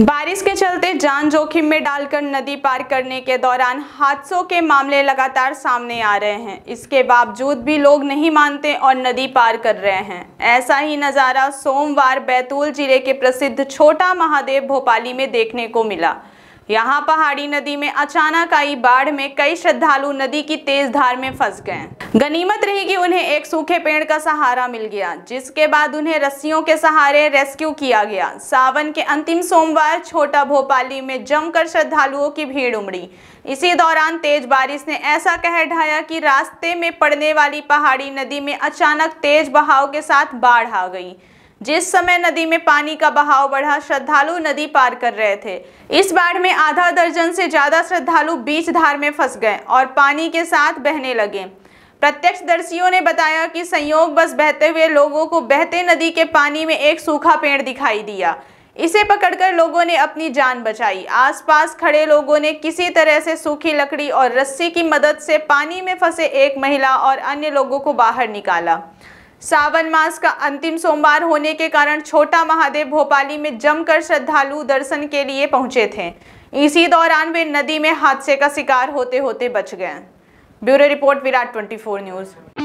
बारिश के चलते जान जोखिम में डालकर नदी पार करने के दौरान हादसों के मामले लगातार सामने आ रहे हैं इसके बावजूद भी लोग नहीं मानते और नदी पार कर रहे हैं ऐसा ही नज़ारा सोमवार बैतूल जिले के प्रसिद्ध छोटा महादेव भोपाली में देखने को मिला यहाँ पहाड़ी नदी में अचानक आई बाढ़ में कई श्रद्धालु नदी की तेज धार में फंस गए गनीमत रही कि उन्हें एक सूखे पेड़ का सहारा मिल गया जिसके बाद उन्हें रस्सियों के सहारे रेस्क्यू किया गया सावन के अंतिम सोमवार छोटा भोपाली में जमकर श्रद्धालुओं की भीड़ उमड़ी इसी दौरान तेज बारिश ने ऐसा कह ढाया कि रास्ते में पड़ने वाली पहाड़ी नदी में अचानक तेज बहाव के साथ बाढ़ आ गई जिस समय नदी में पानी का बहाव बढ़ा श्रद्धालु नदी पार कर रहे थे इस बाढ़ में आधा दर्जन से ज़्यादा श्रद्धालु बीच धार में फंस गए और पानी के साथ बहने लगे प्रत्यक्षदर्शियों ने बताया कि संयोग बस बहते हुए लोगों को बहते नदी के पानी में एक सूखा पेड़ दिखाई दिया इसे पकड़कर लोगों ने अपनी जान बचाई आसपास खड़े लोगों ने किसी तरह से सूखी लकड़ी और रस्सी की मदद से पानी में फंसे एक महिला और अन्य लोगों को बाहर निकाला सावन मास का अंतिम सोमवार होने के कारण छोटा महादेव भोपाली में जमकर श्रद्धालु दर्शन के लिए पहुंचे थे इसी दौरान वे नदी में हादसे का शिकार होते होते बच गए ब्यूरो रिपोर्ट विराट 24 न्यूज़